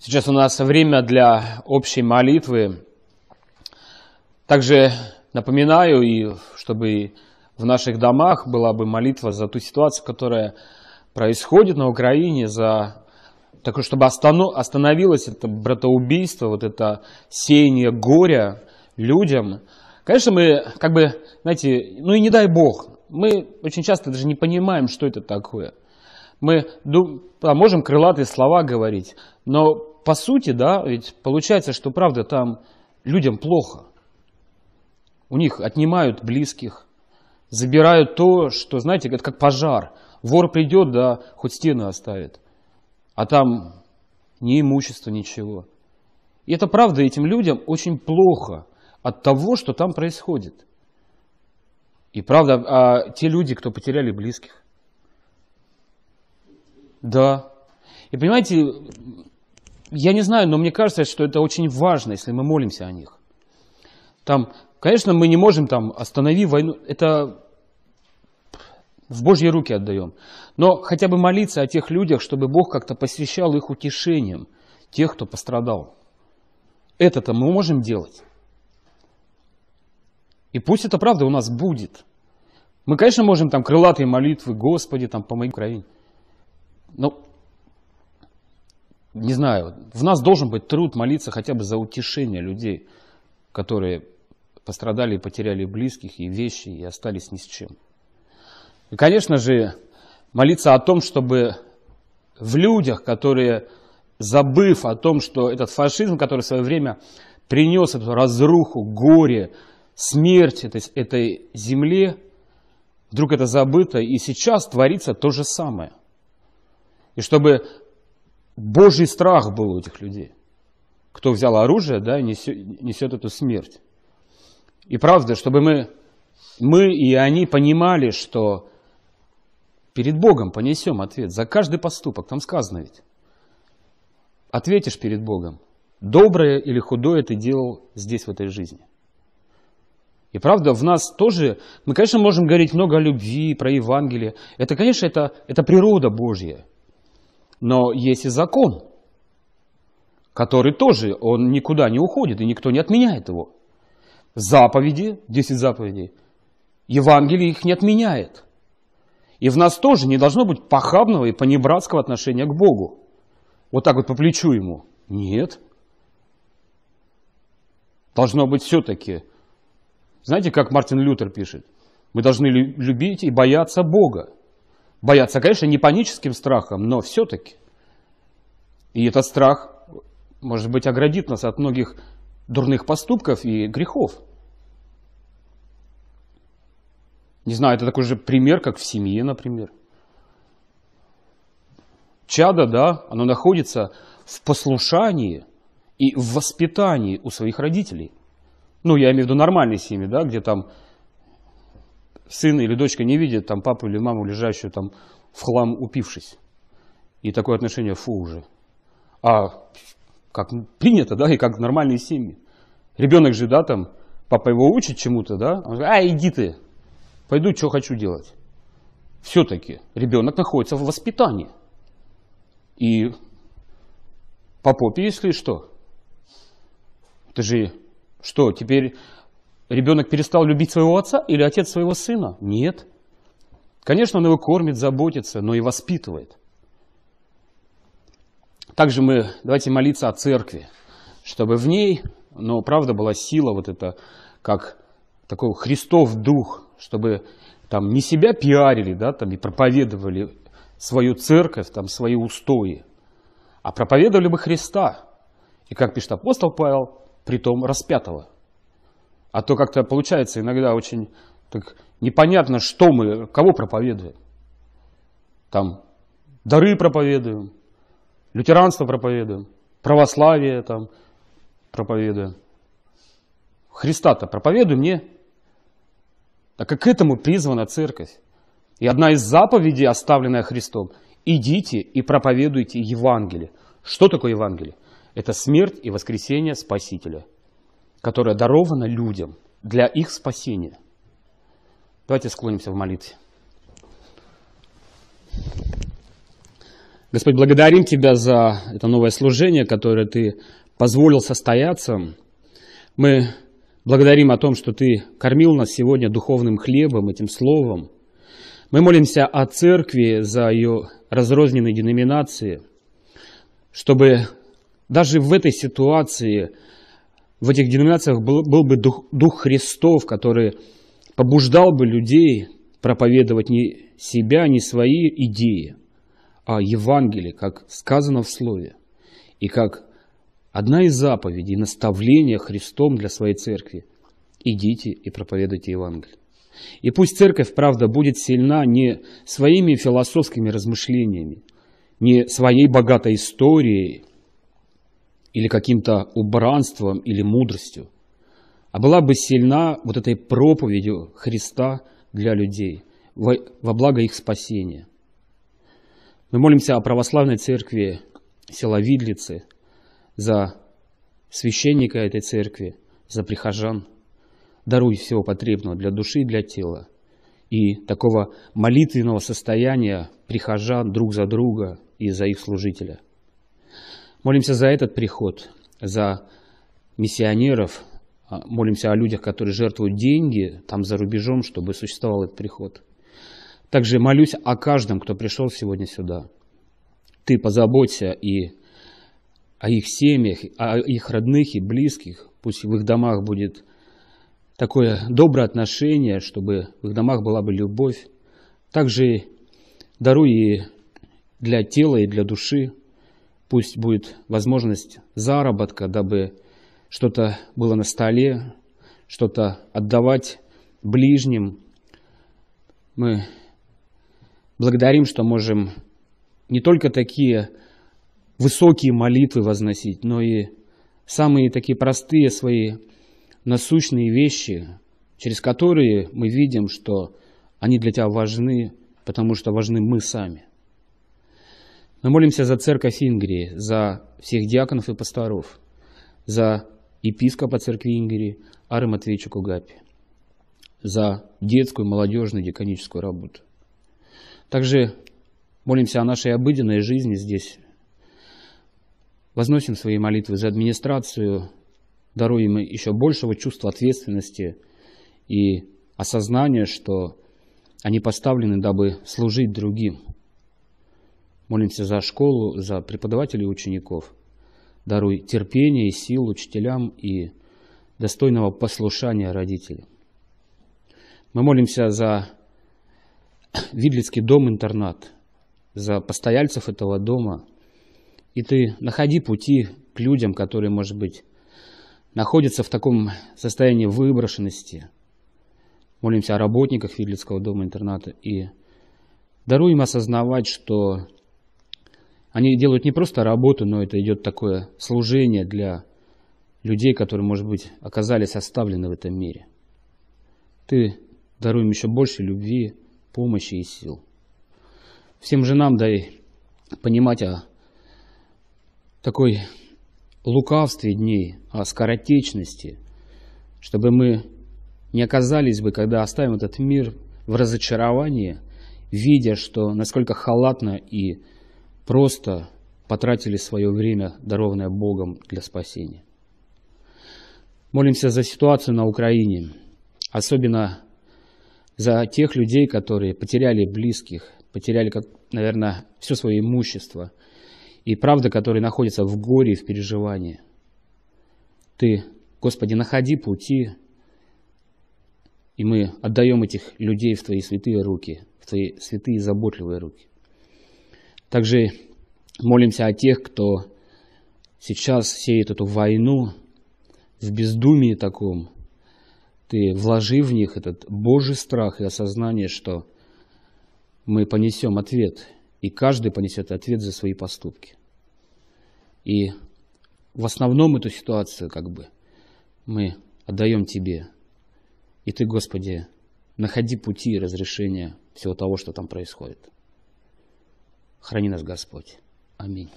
Сейчас у нас время для общей молитвы. Также напоминаю, и чтобы в наших домах была бы молитва за ту ситуацию, которая происходит на Украине, за такое, чтобы остановилось это братоубийство, вот это сеяние горя людям. Конечно, мы как бы, знаете, ну и не дай бог, мы очень часто даже не понимаем, что это такое. Мы а можем крылатые слова говорить, но по сути, да, ведь получается, что правда там людям плохо. У них отнимают близких, забирают то, что, знаете, это как пожар. Вор придет, да, хоть стены оставит. А там ни имущество ничего. И это правда, этим людям очень плохо от того, что там происходит. И правда, а те люди, кто потеряли близких. Да. И понимаете, я не знаю, но мне кажется, что это очень важно, если мы молимся о них. Там, конечно, мы не можем там остановить войну, это в Божьи руки отдаем. Но хотя бы молиться о тех людях, чтобы Бог как-то посвящал их утешением, тех, кто пострадал. Это-то мы можем делать. И пусть это правда у нас будет. Мы, конечно, можем там крылатые молитвы, Господи, там, помоги Украине. Но не знаю, в нас должен быть труд молиться хотя бы за утешение людей, которые пострадали и потеряли близких, и вещи, и остались ни с чем. И, конечно же, молиться о том, чтобы в людях, которые, забыв о том, что этот фашизм, который в свое время принес эту разруху, горе, смерть этой, этой земле, вдруг это забыто, и сейчас творится то же самое. И чтобы Божий страх был у этих людей. Кто взял оружие, да, несет, несет эту смерть. И правда, чтобы мы, мы и они понимали, что перед Богом понесем ответ за каждый поступок. Там сказано ведь. Ответишь перед Богом. Доброе или худое ты делал здесь, в этой жизни. И правда, в нас тоже, мы, конечно, можем говорить много о любви, про Евангелие. Это, конечно, это, это природа Божья – но есть и закон, который тоже, он никуда не уходит, и никто не отменяет его. Заповеди, 10 заповедей, Евангелие их не отменяет. И в нас тоже не должно быть похабного и понебратского отношения к Богу. Вот так вот по плечу ему. Нет. Должно быть все-таки. Знаете, как Мартин Лютер пишет? Мы должны любить и бояться Бога. Бояться, конечно, не паническим страхом, но все-таки. И этот страх, может быть, оградит нас от многих дурных поступков и грехов. Не знаю, это такой же пример, как в семье, например. Чадо, да, оно находится в послушании и в воспитании у своих родителей. Ну, я имею в виду нормальные семьи, да, где там сын или дочка не видит там папу или маму, лежащую там в хлам упившись. И такое отношение фу уже. А как принято, да, и как нормальные семьи. Ребенок же, да, там, папа его учит чему-то, да, он говорит, а, иди ты, пойду, что хочу делать. Все-таки ребенок находится в воспитании. И по попе, если что. ты же что, теперь Ребенок перестал любить своего отца или отец своего сына? Нет. Конечно, он его кормит, заботится, но и воспитывает. Также мы давайте молиться о церкви, чтобы в ней, но правда была сила вот это, как такой Христов дух, чтобы там не себя пиарили, да, там и проповедовали свою церковь, там свои устои, а проповедовали бы Христа. И как пишет апостол Павел, при том распятого – а то как-то получается иногда очень так, непонятно, что мы, кого проповедуем. Там дары проповедуем, лютеранство проповедуем, православие там проповедуем. Христа-то проповедуй мне. Так как к этому призвана церковь. И одна из заповедей, оставленная Христом, идите и проповедуйте Евангелие. Что такое Евангелие? Это смерть и воскресение Спасителя – которая дарована людям для их спасения. Давайте склонимся в молитве. Господь, благодарим Тебя за это новое служение, которое Ты позволил состояться. Мы благодарим о том, что Ты кормил нас сегодня духовным хлебом, этим словом. Мы молимся о церкви за ее разрозненные деноминации, чтобы даже в этой ситуации – в этих деноминациях был, был бы дух, дух Христов, который побуждал бы людей проповедовать не себя, не свои идеи, а Евангелие, как сказано в Слове, и как одна из заповедей, наставления Христом для своей церкви – идите и проповедуйте Евангелие. И пусть церковь, правда, будет сильна не своими философскими размышлениями, не своей богатой историей, или каким-то убранством или мудростью, а была бы сильна вот этой проповедью Христа для людей во, во благо их спасения. Мы молимся о православной церкви села Видлицы за священника этой церкви, за прихожан. Даруй всего потребного для души и для тела. И такого молитвенного состояния прихожан друг за друга и за их служителя – Молимся за этот приход, за миссионеров, а, молимся о людях, которые жертвуют деньги там за рубежом, чтобы существовал этот приход. Также молюсь о каждом, кто пришел сегодня сюда. Ты позаботься и о их семьях, о их родных и близких. Пусть в их домах будет такое доброе отношение, чтобы в их домах была бы любовь. Также даруй и для тела, и для души – Пусть будет возможность заработка, дабы что-то было на столе, что-то отдавать ближним. Мы благодарим, что можем не только такие высокие молитвы возносить, но и самые такие простые свои насущные вещи, через которые мы видим, что они для тебя важны, потому что важны мы сами. Мы молимся за церковь Ингрии, за всех диаконов и пасторов, за епископа церкви Ингрии Ары Матвеевича Кугапи, за детскую, молодежную, деканическую работу. Также молимся о нашей обыденной жизни здесь. Возносим свои молитвы за администрацию, даруем еще большего чувства ответственности и осознания, что они поставлены, дабы служить другим, Молимся за школу, за преподавателей и учеников. Даруй терпение и сил учителям и достойного послушания родителям. Мы молимся за Видлицкий дом-интернат, за постояльцев этого дома. И ты находи пути к людям, которые, может быть, находятся в таком состоянии выброшенности. Молимся о работниках Видлицкого дома-интерната и даруем осознавать, что они делают не просто работу, но это идет такое служение для людей, которые, может быть, оказались оставлены в этом мире. Ты даруй им еще больше любви, помощи и сил. Всем женам дай понимать о такой лукавстве дней, о скоротечности, чтобы мы не оказались бы, когда оставим этот мир в разочаровании, видя, что насколько халатно и просто потратили свое время, дарованное Богом для спасения. Молимся за ситуацию на Украине, особенно за тех людей, которые потеряли близких, потеряли, как, наверное, все свое имущество, и правда, которые находятся в горе и в переживании. Ты, Господи, находи пути, и мы отдаем этих людей в Твои святые руки, в Твои святые заботливые руки. Также молимся о тех, кто сейчас сеет эту войну в бездумии таком. Ты вложи в них этот Божий страх и осознание, что мы понесем ответ, и каждый понесет ответ за свои поступки. И в основном эту ситуацию как бы мы отдаем Тебе. И Ты, Господи, находи пути разрешения всего того, что там происходит. Храни нас Господь. Аминь.